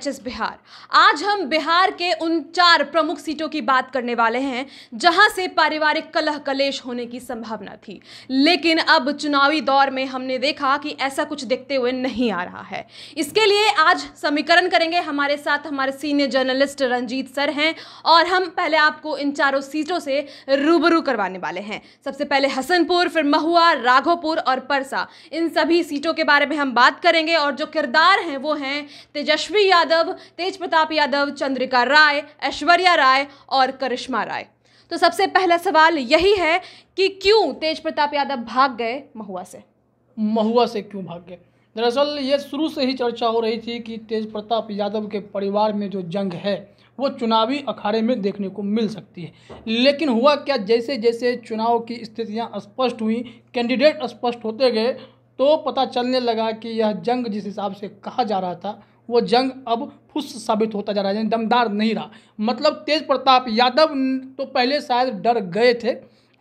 HS Bihar आज हम बिहार के उन चार प्रमुख सीटों की बात करने वाले हैं जहां से पारिवारिक कलह कलेश होने की संभावना थी लेकिन अब चुनावी दौर में हमने देखा कि ऐसा कुछ देखते हुए नहीं आ रहा है इसके लिए आज समीकरण करेंगे हमारे साथ हमारे सीनियर जर्नलिस्ट रंजीत सर हैं और हम पहले आपको इन चारों सीटों से रूबरू करवाने वाले हैं सबसे पहले हसनपुर फिर महुआ राघोपुर और परसा इन सभी सीटों के बारे में हम बात करेंगे और जो किरदार हैं वो हैं तेजस्वी यादव यादव तेज प्रताप यादव चंद्रिका राय ऐश्वर्या राय और करिश्मा राय तो सबसे पहला सवाल यही है कि क्यों तेज प्रताप यादव भाग गए महुआ से महुआ से क्यों भाग गए दरअसल ये शुरू से ही चर्चा हो रही थी कि तेज प्रताप यादव के परिवार में जो जंग है वो चुनावी अखाड़े में देखने को मिल सकती है लेकिन हुआ क्या जैसे जैसे चुनाव की स्थितियां स्पष्ट हुई कैंडिडेट स्पष्ट होते गए तो पता चलने लगा कि यह जंग जिस हिसाब से कहा जा रहा था वो जंग अब फुस साबित होता जा रहा है यानी दमदार नहीं रहा मतलब तेज प्रताप यादव तो पहले शायद डर गए थे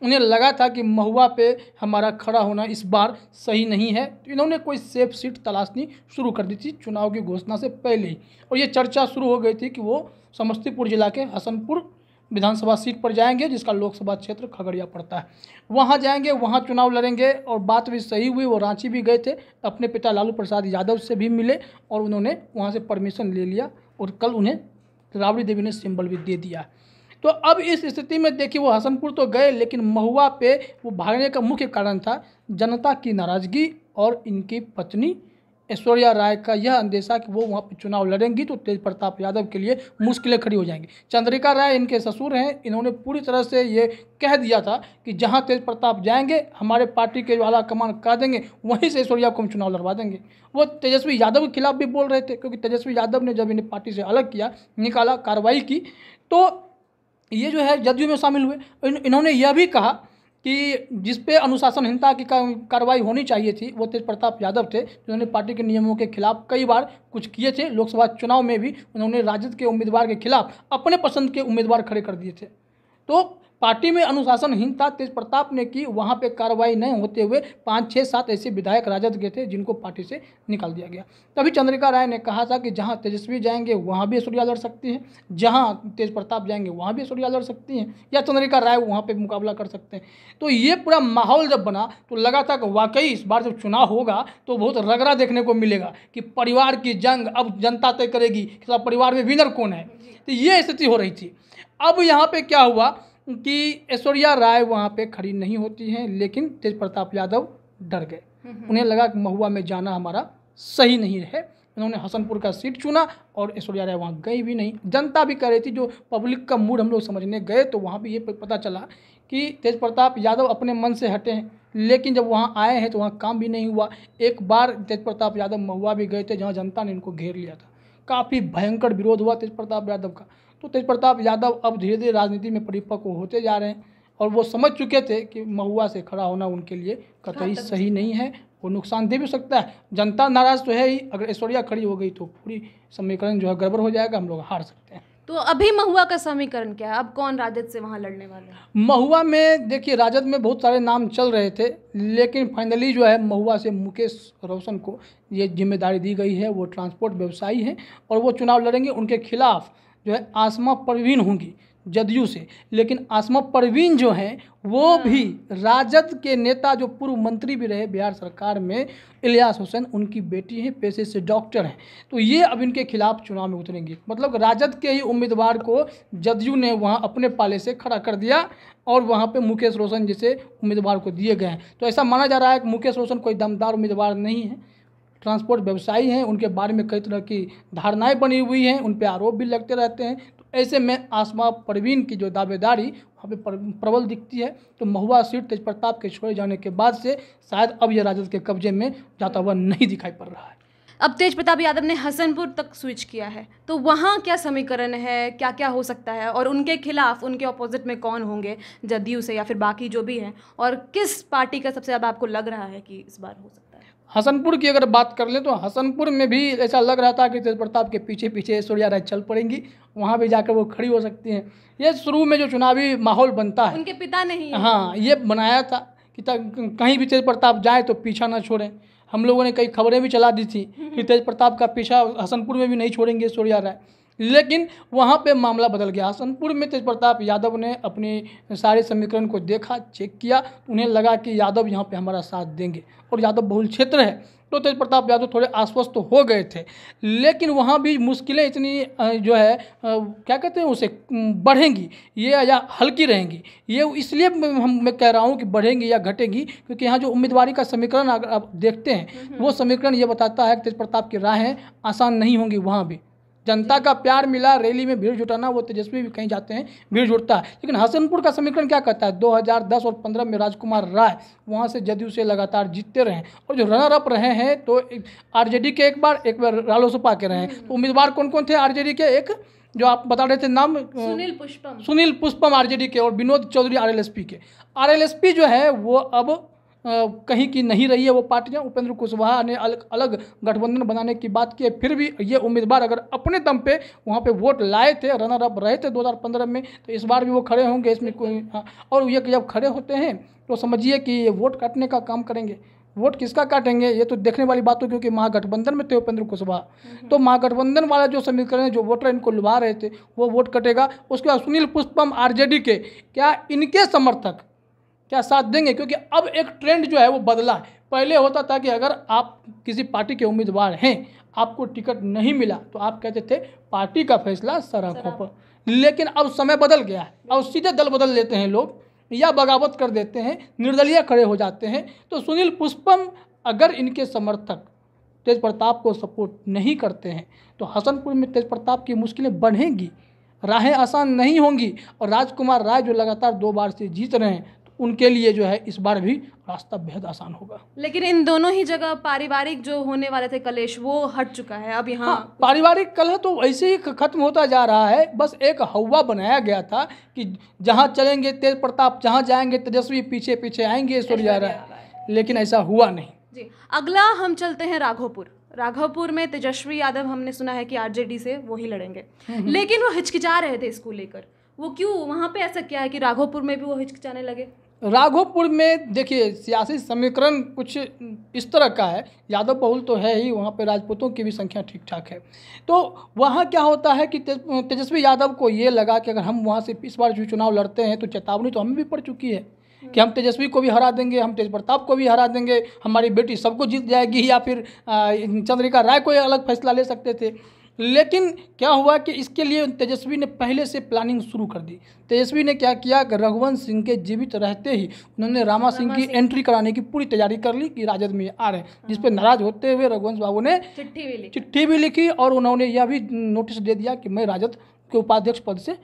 उन्हें लगा था कि महुआ पे हमारा खड़ा होना इस बार सही नहीं है तो इन्होंने कोई सेफ सीट तलाशनी शुरू कर दी थी चुनाव की घोषणा से पहले ही और ये चर्चा शुरू हो गई थी कि वो समस्तीपुर जिला के हसनपुर विधानसभा सीट पर जाएंगे जिसका लोकसभा क्षेत्र खगड़िया पड़ता है वहाँ जाएंगे वहाँ चुनाव लड़ेंगे और बात भी सही हुई वो रांची भी गए थे अपने पिता लालू प्रसाद यादव से भी मिले और उन्होंने वहाँ से परमिशन ले लिया और कल उन्हें राबड़ी देवी ने सिंबल भी दे दिया तो अब इस स्थिति में देखिए वो हसनपुर तो गए लेकिन महुआ पे वो भागने का मुख्य कारण था जनता की नाराज़गी और इनकी पत्नी ऐश्वर्या राय का यह अंदेशा कि वो वहाँ पर चुनाव लड़ेंगी तो तेज प्रताप यादव के लिए मुश्किलें खड़ी हो जाएंगी चंद्रिका राय इनके ससुर हैं इन्होंने पूरी तरह से ये कह दिया था कि जहाँ तेज प्रताप जाएंगे हमारे पार्टी के आला कमान कर देंगे वहीं से ऐश्वर्या को हम चुनाव लड़वा देंगे वो तेजस्वी यादव के खिलाफ भी बोल रहे थे क्योंकि तेजस्वी यादव ने जब इन्हें पार्टी से अलग किया निकाला कार्रवाई की तो ये जो है जदयू में शामिल हुए इन्होंने यह भी कहा कि जिस पे अनुशासनहीनता की कार्रवाई होनी चाहिए थी वो तेज प्रताप यादव थे जिन्होंने पार्टी के नियमों के खिलाफ कई बार कुछ किए थे लोकसभा चुनाव में भी उन्होंने राजद के उम्मीदवार के खिलाफ अपने पसंद के उम्मीदवार खड़े कर दिए थे तो पार्टी में अनुशासनहीनता तेज प्रताप ने की वहाँ पे कार्रवाई नहीं होते हुए पाँच छः सात ऐसे विधायक राजद के थे जिनको पार्टी से निकाल दिया गया तभी चंद्रिका राय ने कहा था कि जहाँ तेजस्वी जाएंगे वहाँ भी सूर्या लड़ सकती हैं जहाँ तेज प्रताप जाएंगे वहाँ भी सूर्या लड़ सकती हैं या चंद्रिका राय वहाँ पर मुकाबला कर सकते हैं तो ये पूरा माहौल जब बना तो लगा था कि वाकई इस बार जब चुनाव होगा तो बहुत रगड़ा देखने को मिलेगा कि परिवार की जंग अब जनता तय करेगी कि परिवार में विनर कौन है तो ये स्थिति हो रही थी अब यहाँ पे क्या हुआ कि ऐश्वर्या राय वहाँ पे खड़ी नहीं होती हैं लेकिन तेज प्रताप यादव डर गए हम्म, हम्म। उन्हें लगा कि महुआ में जाना हमारा सही नहीं है उन्होंने हसनपुर का सीट चुना और ऐश्वर्या राय वहाँ गई भी नहीं जनता भी कह रही थी जो पब्लिक का मूड हम लोग समझने गए तो वहाँ भी ये पता चला कि तेज प्रताप यादव अपने मन से हटे हैं लेकिन जब वहाँ आए हैं तो वहाँ काम भी नहीं हुआ एक बार तेज प्रताप यादव महुआ भी गए थे जहाँ जनता ने इनको घेर लिया था काफ़ी भयंकर विरोध हुआ तेज प्रताप यादव का तो तेज प्रताप यादव अब धीरे धीरे राजनीति में परिपक्व होते जा रहे हैं और वो समझ चुके थे कि महुआ से खड़ा होना उनके लिए कतई हाँ, सही नहीं है वो नुकसान दे भी सकता है जनता नाराज़ तो है ही अगर ऐश्वर्या खड़ी हो गई तो पूरी समीकरण जो है गड़बड़ हो जाएगा हम लोग हार सकते हैं तो अभी महुआ का समीकरण क्या है अब कौन राजद से वहाँ लड़ने वाले महुआ में देखिए राजद में बहुत सारे नाम चल रहे थे लेकिन फाइनली जो है महुआ से मुकेश रोशन को ये जिम्मेदारी दी गई है वो ट्रांसपोर्ट व्यवसायी हैं और वो चुनाव लड़ेंगे उनके खिलाफ जो है आसमा परवीन होंगी जदयू से लेकिन आसमा परवीन जो हैं वो हाँ। भी राजद के नेता जो पूर्व मंत्री भी रहे बिहार सरकार में इलियास हुसैन उनकी बेटी हैं पेशे से डॉक्टर हैं तो ये अब इनके खिलाफ चुनाव में उतरेंगे मतलब राजद के ही उम्मीदवार को जदयू ने वहाँ अपने पाले से खड़ा कर दिया और वहाँ पे मुकेश रोशन जैसे उम्मीदवार को दिए गए हैं तो ऐसा माना जा रहा है कि मुकेश रोशन कोई दमदार उम्मीदवार नहीं है ट्रांसपोर्ट व्यवसायी हैं उनके बारे में कई तरह की धारणाएं बनी हुई हैं उन पर आरोप भी लगते रहते हैं ऐसे में आसमा परवीन की जो दावेदारी वहाँ पे प्रबल दिखती है तो महुआ सीट तेज प्रताप के छोड़े जाने के बाद से शायद अब यह राजद के कब्जे में जाता हुआ नहीं दिखाई पड़ रहा है अब तेज प्रताप यादव ने हसनपुर तक स्विच किया है तो वहाँ क्या समीकरण है क्या क्या हो सकता है और उनके खिलाफ उनके ऑपोजिट में कौन होंगे जदयू से या फिर बाकी जो भी हैं और किस पार्टी का सबसे ज़्यादा आपको लग रहा है कि इस बार हो सकता है हसनपुर की अगर बात कर लें तो हसनपुर में भी ऐसा लग रहा था कि तेज प्रताप के पीछे पीछे सूर्या राय चल पड़ेंगी वहाँ भी जाकर वो खड़ी हो सकती हैं ये शुरू में जो चुनावी माहौल बनता है उनके पिता नहीं हाँ ये बनाया था कि कहीं भी तेज प्रताप जाए तो पीछा ना छोड़ें हम लोगों ने कई खबरें भी चला दी थी कि हम्म। तेज प्रताप का पीछा हसनपुर में भी नहीं छोड़ेंगे सूर्या राय लेकिन वहाँ पे मामला बदल गया हसनपुर में तेज प्रताप यादव ने अपने सारे समीकरण को देखा चेक किया तो उन्हें लगा कि यादव यहाँ पे हमारा साथ देंगे और यादव बहुल क्षेत्र है तो तेज प्रताप यादव थोड़े आश्वस्त तो हो गए थे लेकिन वहाँ भी मुश्किलें इतनी जो है क्या कहते हैं उसे बढ़ेंगी ये या हल्की रहेंगी ये इसलिए हम मैं कह रहा हूँ कि बढ़ेंगी या घटेंगी क्योंकि यहाँ जो उम्मीदवारी का समीकरण अगर आप देखते हैं हम्म, हम्म। वो समीकरण ये बताता है कि तेज प्रताप की राहें आसान नहीं होंगी वहाँ भी जनता का प्यार मिला रैली में भीड़ जुटाना वो तेजस्वी भी कहीं जाते हैं भीड़ जुटता है लेकिन हसनपुर का समीकरण क्या कहता है 2010 और 15 में राजकुमार राय वहाँ से जदयू से लगातार जीतते रहे और जो रनर अप रहे हैं तो आरजेडी के एक बार एक बार रालोसपा के रहे हम्म। तो उम्मीदवार कौन कौन थे आरजेडी के एक जो आप बता रहे थे नाम सुनील पुष्पम सुनील पुष्पम आरजेडी के और विनोद चौधरी आरएलएसपी के आरएलएसपी जो है वो अब कहीं की नहीं रही है वो पार्टियां उपेंद्र कुशवाहा ने अलग अलग गठबंधन बनाने की बात की है फिर भी ये उम्मीदवार अगर अपने दम पे वहाँ पे वोट लाए थे रनर अप रहे थे 2015 में तो इस बार भी वो खड़े होंगे इसमें कोई हाँ, और ये जब खड़े होते हैं तो समझिए कि ये वोट काटने का काम करेंगे वोट किसका काटेंगे ये तो देखने वाली बात हो क्योंकि महागठबंधन में थे उपेंद्र कुशवाहा हम्म। तो महागठबंधन वाला जो समीकरण है जो वोटर इनको लुभा रहे थे वो वोट कटेगा उसके बाद सुनील पुष्पम आरजेडी के क्या इनके समर्थक क्या साथ देंगे क्योंकि अब एक ट्रेंड जो है वो बदला है पहले होता था कि अगर आप किसी पार्टी के उम्मीदवार हैं आपको टिकट नहीं मिला तो आप कहते थे पार्टी का फैसला सड़कों पर लेकिन अब समय बदल गया है अब सीधे दल बदल लेते हैं लोग या बगावत कर देते हैं निर्दलीय खड़े हो जाते हैं तो सुनील पुष्पम अगर इनके समर्थक तेज प्रताप को सपोर्ट नहीं करते हैं तो हसनपुर में तेज प्रताप की मुश्किलें बढ़ेंगी राहें आसान नहीं होंगी और राजकुमार राय जो लगातार दो बार से जीत रहे हैं उनके लिए जो है इस बार भी रास्ता बेहद आसान होगा लेकिन इन दोनों ही जगह पारिवारिक जो होने वाले थे कलेश वो हट चुका है अब यहाँ हाँ, पारिवारिक कलह तो ऐसे ही खत्म होता जा रहा है बस एक हवा बनाया गया था कि जहाँ चलेंगे तेज प्रताप जहाँ जाएंगे तेजस्वी पीछे पीछे आएंगे ऐश्वर्या लेकिन ऐसा हुआ नहीं जी अगला हम चलते हैं राघोपुर राघवपुर में तेजस्वी यादव हमने सुना है कि आरजेडी से वो ही लड़ेंगे हम्म, हम्म। लेकिन वो हिचकिचा रहे थे इसको लेकर वो क्यों वहाँ पे ऐसा क्या है कि राघोपुर में भी वो हिचकिचाने लगे राघोपुर में देखिए सियासी समीकरण कुछ इस तरह का है यादव बहुल तो है ही वहाँ पर राजपूतों की भी संख्या ठीक ठाक है तो वहाँ क्या होता है कि तेजस्वी यादव को ये लगा कि अगर हम वहाँ से इस बार जो चुनाव लड़ते हैं तो चेतावनी तो हमें भी पड़ चुकी है कि हम तेजस्वी को भी हरा देंगे हम तेज प्रताप को भी हरा देंगे हमारी बेटी सबको जीत जाएगी या फिर चंद्रिका राय को अलग फैसला ले सकते थे लेकिन क्या हुआ कि इसके लिए तेजस्वी ने पहले से प्लानिंग शुरू कर दी तेजस्वी ने क्या किया कि रघुवंश सिंह के जीवित रहते ही उन्होंने रामा सिंह की एंट्री कराने की पूरी तैयारी कर ली कि राजद में आ रहे हैं जिस पर नाराज होते हुए रघुवंश बाबू ने चिट्ठी भी चिट्ठी भी लिखी और उन्होंने यह भी नोटिस दे दिया कि मैं राजद के उपाध्यक्ष पद से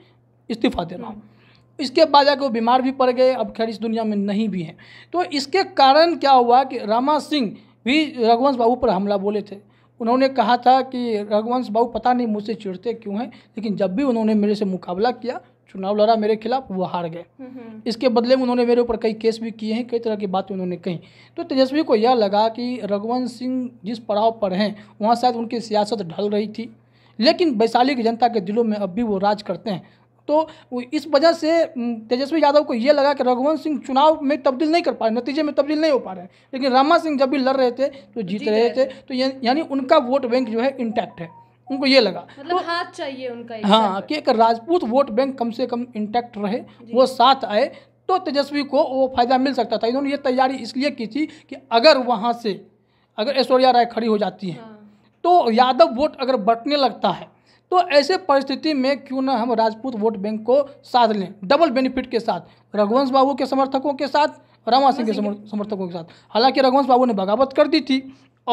इस्तीफा दे रहा हूँ हम्म। इसके बाद जाकर वो बीमार भी पड़ गए अब खैर इस दुनिया में नहीं भी हैं तो इसके कारण क्या हुआ कि रामा सिंह भी रघुवंश बाबू पर हमला बोले थे उन्होंने कहा था कि रघुवंश बाबू पता नहीं मुझसे चिड़ते क्यों हैं लेकिन जब भी उन्होंने मेरे से मुकाबला किया चुनाव लड़ा मेरे खिलाफ वो हार गए इसके बदले में उन्होंने मेरे ऊपर कई केस भी किए हैं कई तरह की बातें उन्होंने कही तो तेजस्वी को यह लगा कि रघुवंश सिंह जिस पड़ाव पर हैं वहाँ शायद उनकी सियासत ढल रही थी लेकिन वैशाली की जनता के दिलों में अब भी वो राज करते हैं तो इस वजह से तेजस्वी यादव को ये लगा कि रघुवंश सिंह चुनाव में तब्दील नहीं कर पा रहे नतीजे में तब्दील नहीं हो पा रहे लेकिन रामा सिंह जब भी लड़ रहे थे तो जीत रहे थे तो यानी उनका वोट बैंक जो है इंटैक्ट है उनको ये लगा मतलब तो, हाथ चाहिए उनका हाँ कि एक राजपूत वोट बैंक कम से कम इंटैक्ट रहे वो साथ आए तो तेजस्वी को वो फायदा मिल सकता था इन्होंने ये तैयारी इसलिए की थी कि अगर वहाँ से अगर ऐश्वर्या राय खड़ी हो जाती है हाँ। तो यादव वोट अगर बटने लगता है तो ऐसे परिस्थिति में क्यों ना हम राजपूत वोट बैंक को साथ लें डबल बेनिफिट के साथ रघुवंश बाबू के समर्थकों के साथ रामा हाँ, सिंह के समर्थकों के साथ हालांकि रघुवंश बाबू ने बगावत कर दी थी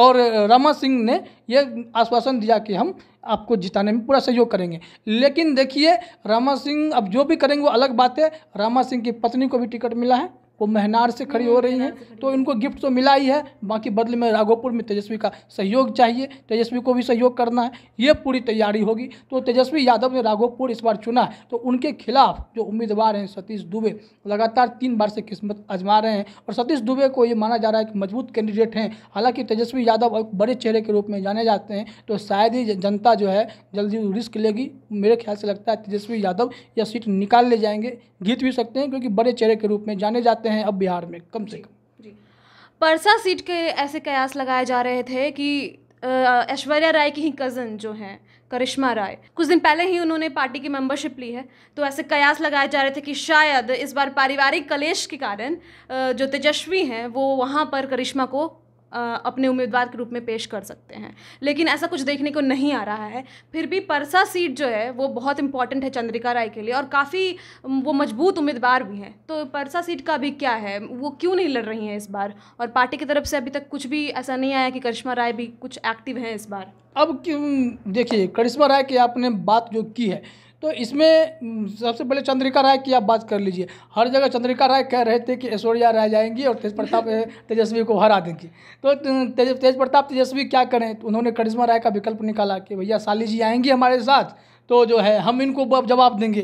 और रामा सिंह ने यह आश्वासन दिया कि हम आपको जिताने में पूरा सहयोग करेंगे लेकिन देखिए रामा सिंह अब जो भी करेंगे वो अलग बात है रामा सिंह की पत्नी को भी टिकट मिला है वो महनार से खड़ी हो रही हैं तो इनको गिफ्ट तो मिला ही है बाकी बदले में राघोपुर में तेजस्वी का सहयोग चाहिए तेजस्वी को भी सहयोग करना है ये पूरी तैयारी होगी तो तेजस्वी यादव ने राघोपुर इस बार चुना है तो उनके खिलाफ जो उम्मीदवार हैं सतीश दुबे लगातार तीन बार से किस्मत आजमा रहे हैं और सतीश दुबे को ये माना जा रहा है कि मजबूत कैंडिडेट हैं हालाँकि तेजस्वी यादव बड़े चेहरे के रूप में जाने जाते हैं तो शायद ही जनता जो है जल्दी रिस्क लेगी मेरे ख्याल से लगता है तेजस्वी यादव यह सीट निकाल ले जाएंगे जीत भी सकते हैं क्योंकि बड़े चेहरे के रूप में जाने जाते चाहते हैं अब बिहार में कम से कम परसा सीट के ऐसे कयास लगाए जा रहे थे कि ऐश्वर्या राय की ही कज़न जो हैं करिश्मा राय कुछ दिन पहले ही उन्होंने पार्टी की मेंबरशिप ली है तो ऐसे कयास लगाए जा रहे थे कि शायद इस बार पारिवारिक कलेश के कारण जो तेजस्वी हैं वो वहाँ पर करिश्मा को अपने उम्मीदवार के रूप में पेश कर सकते हैं लेकिन ऐसा कुछ देखने को नहीं आ रहा है फिर भी परसा सीट जो है वो बहुत इंपॉर्टेंट है चंद्रिका राय के लिए और काफ़ी वो मजबूत उम्मीदवार भी हैं तो परसा सीट का भी क्या है वो क्यों नहीं लड़ रही हैं इस बार और पार्टी की तरफ से अभी तक कुछ भी ऐसा नहीं आया कि करिश्मा राय भी कुछ एक्टिव हैं इस बार अब क्यों देखिए करिश्मा राय की आपने बात जो की है तो इसमें सबसे पहले चंद्रिका राय की आप बात कर लीजिए हर जगह चंद्रिका राय कह रहे थे कि ऐश्वर्या राय जाएंगी और तेज प्रताप तेजस्वी को हरा देंगी तो तेज तेज प्रताप तेजस्वी क्या करें तो उन्होंने करिश्मा राय का विकल्प निकाला कि भैया साली जी आएंगी हमारे साथ तो जो है हम इनको जवाब देंगे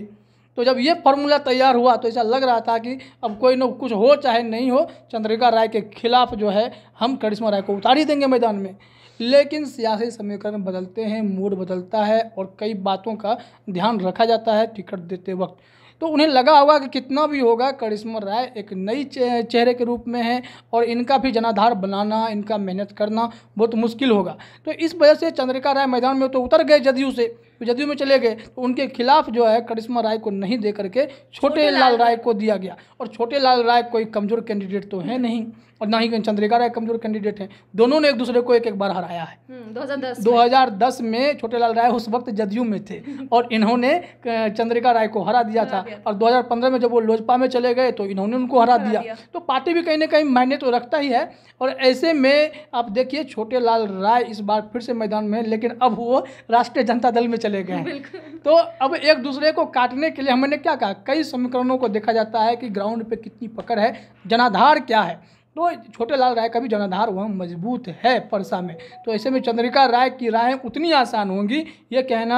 तो जब ये फार्मूला तैयार हुआ तो ऐसा लग रहा था कि अब कोई ना कुछ हो चाहे नहीं हो चंद्रिका राय के खिलाफ जो है हम करिश्मा राय को उतार ही देंगे मैदान में लेकिन सियासी समीकरण बदलते हैं मूड बदलता है और कई बातों का ध्यान रखा जाता है टिकट देते वक्त तो उन्हें लगा होगा कि कितना भी होगा करिश्मा राय एक नई चेहरे के रूप में है और इनका भी जनाधार बनाना इनका मेहनत करना बहुत मुश्किल होगा तो इस वजह से चंद्रिका राय मैदान में तो उतर गए जदयू से जदयू में चले गए तो उनके खिलाफ जो है करिश्मा राय को नहीं दे करके छोटे लाल राय को दिया गया और छोटे लाल राय कोई कमज़ोर कैंडिडेट तो है नहीं और ना ही चंद्रिका राय कमजोर कैंडिडेट हैं दोनों ने एक दूसरे को एक एक बार हराया है 2010 हम्म, 2010 में, में छोटेलाल राय उस वक्त जदयू में थे और इन्होंने चंद्रिका राय को हरा दिया था और 2015 में जब वो लोजपा में चले गए तो इन्होंने उनको हरा दिया।, दिया तो पार्टी भी कहीं ना कहीं मायने तो रखता ही है और ऐसे में आप देखिए छोटे लाल राय इस बार फिर से मैदान में लेकिन अब वो राष्ट्रीय जनता दल में चले चले गए तो अब एक दूसरे को काटने के लिए हमने क्या कहा कई समीकरणों को देखा जाता है कि ग्राउंड पे कितनी पकड़ है जनाधार क्या है तो छोटे लाल राय का भी जनाधार वह मजबूत है परसा में तो ऐसे में चंद्रिका राय की राय उतनी आसान होंगी ये कहना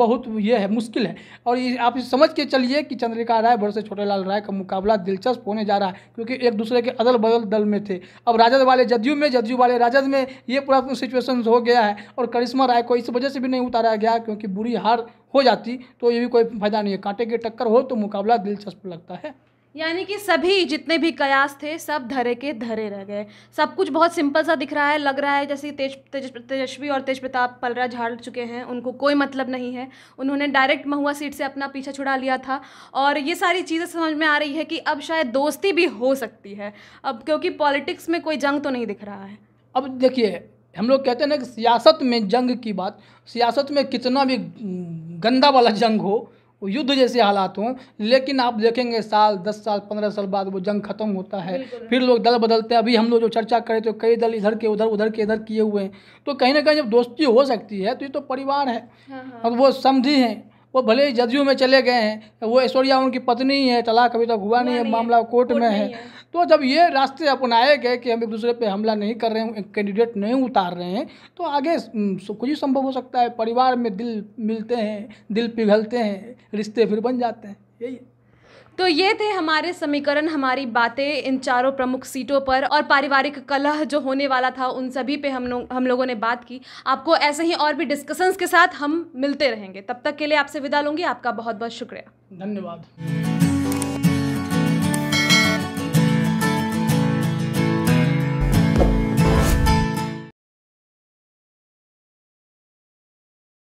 बहुत ये है मुश्किल है और ये आप समझ के चलिए कि चंद्रिका राय से छोटे लाल राय का मुकाबला दिलचस्प होने जा रहा है क्योंकि एक दूसरे के अदल बदल दल में थे अब राजद वाले जदयू में जदयू वाले राजद में ये पूरा सिचुएशन हो गया है और करिश्मा राय को इस वजह से भी नहीं उतारा गया क्योंकि बुरी हार हो जाती तो ये भी कोई फायदा नहीं है कांटे की टक्कर हो तो मुकाबला दिलचस्प लगता है यानी कि सभी जितने भी कयास थे सब धरे के धरे रह गए सब कुछ बहुत सिंपल सा दिख रहा है लग रहा है जैसे तेज तेज तेजस्वी और तेज प्रताप पलरा झाड़ चुके हैं उनको कोई मतलब नहीं है उन्होंने डायरेक्ट महुआ सीट से अपना पीछा छुड़ा लिया था और ये सारी चीज़ें समझ में आ रही है कि अब शायद दोस्ती भी हो सकती है अब क्योंकि पॉलिटिक्स में कोई जंग तो नहीं दिख रहा है अब देखिए हम लोग कहते हैं ना कि सियासत में जंग की बात सियासत में कितना भी गंदा वाला जंग हो युद्ध जैसे हालात हों लेकिन आप देखेंगे साल दस साल पंद्रह साल बाद वो जंग खत्म होता है फिर लोग दल बदलते हैं अभी हम लोग जो चर्चा करें तो कई दल इधर के उधर उधर के इधर किए हुए हैं तो कहीं ना कहीं जब दोस्ती हो सकती है तो ये तो परिवार है हाँ, हाँ। और वो समझी हैं वो भले ही जदयू में चले गए हैं वो ऐश्वर्या उनकी पत्नी है तलाक अभी तक हुआ नहीं है मामला कोर्ट में है तो जब ये रास्ते अपनाए गए कि हम एक दूसरे पे हमला नहीं कर रहे हैं कैंडिडेट नहीं उतार रहे हैं तो आगे कुछ ही संभव हो सकता है परिवार में दिल मिलते हैं दिल पिघलते हैं रिश्ते फिर बन जाते हैं यही तो ये थे हमारे समीकरण हमारी बातें इन चारों प्रमुख सीटों पर और पारिवारिक कलह जो होने वाला था उन सभी पे हम लोग हम लोगों ने बात की आपको ऐसे ही और भी डिस्कशंस के साथ हम मिलते रहेंगे तब तक के लिए आपसे विदा लूँगी आपका बहुत बहुत शुक्रिया धन्यवाद